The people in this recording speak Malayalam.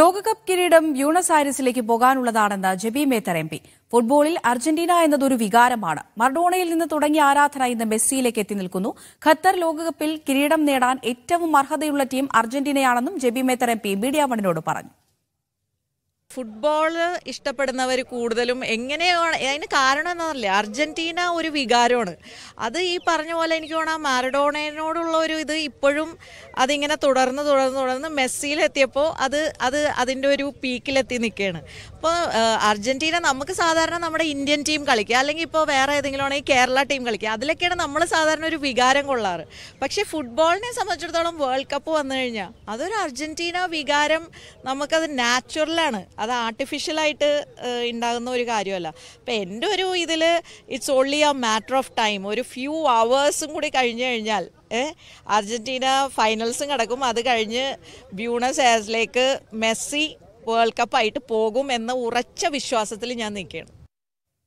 ലോകകപ്പ് കിരീടം ബ്യൂണസ് ആയിരസിലേക്ക് പോകാനുള്ളതാണെന്ന് ജെബി മേത്തർ എം പി ഫുട്ബോളിൽ അർജന്റീന എന്നതൊരു വികാരമാണ് മർഡോണയിൽ നിന്ന് തുടങ്ങിയ ആരാധന ഇന്ന് മെസ്സിയിലേക്ക് എത്തി നിൽക്കുന്നു ഖത്തർ ലോകകപ്പിൽ കിരീടം നേടാൻ ഏറ്റവും അർഹതയുള്ള ടീം അർജന്റീനയാണെന്നും Jebi Mather M P Media വണിനോട് പറഞ്ഞു ഫുട്ബോൾ ഇഷ്ടപ്പെടുന്നവർ കൂടുതലും എങ്ങനെയാണ് അതിന് കാരണം എന്നല്ലേ അർജന്റീന ഒരു വികാരമാണ് അത് ഈ പറഞ്ഞ പോലെ എനിക്ക് തോന്നുന്നു മാരഡോണേനോടുള്ള ഒരു ഇത് ഇപ്പോഴും അതിങ്ങനെ തുടർന്ന് തുടർന്ന് തുടർന്ന് മെസ്സിയിലെത്തിയപ്പോൾ അത് അത് അതിൻ്റെ ഒരു പീക്കിലെത്തി നിൽക്കുകയാണ് അപ്പോൾ അർജന്റീന നമുക്ക് സാധാരണ നമ്മുടെ ഇന്ത്യൻ ടീം കളിക്കുക അല്ലെങ്കിൽ ഇപ്പോൾ വേറെ ഏതെങ്കിലും ആണെങ്കിൽ കേരള ടീം കളിക്കുക അതിലൊക്കെയാണ് നമ്മൾ സാധാരണ ഒരു വികാരം കൊള്ളാറ് പക്ഷേ ഫുട്ബോളിനെ സംബന്ധിച്ചിടത്തോളം വേൾഡ് കപ്പ് വന്നു കഴിഞ്ഞാൽ അതൊരു അർജന്റീന വികാരം നമുക്കത് നാച്ചുറലാണ് അത് ആർട്ടിഫിഷ്യലായിട്ട് ഉണ്ടാകുന്ന ഒരു കാര്യമല്ല അപ്പം എൻ്റെ ഒരു ഇതിൽ it's only a matter of time ഒരു ഫ്യൂ അവേഴ്സും കൂടി കഴിഞ്ഞു കഴിഞ്ഞാൽ അർജൻറ്റീന ഫൈനൽസും കിടക്കും അത് കഴിഞ്ഞ് ബ്യൂണസ് ആയസിലേക്ക് മെസ്സി വേൾഡ് കപ്പായിട്ട് പോകും എന്ന ഉറച്ച വിശ്വാസത്തിൽ ഞാൻ നിൽക്കുകയാണ്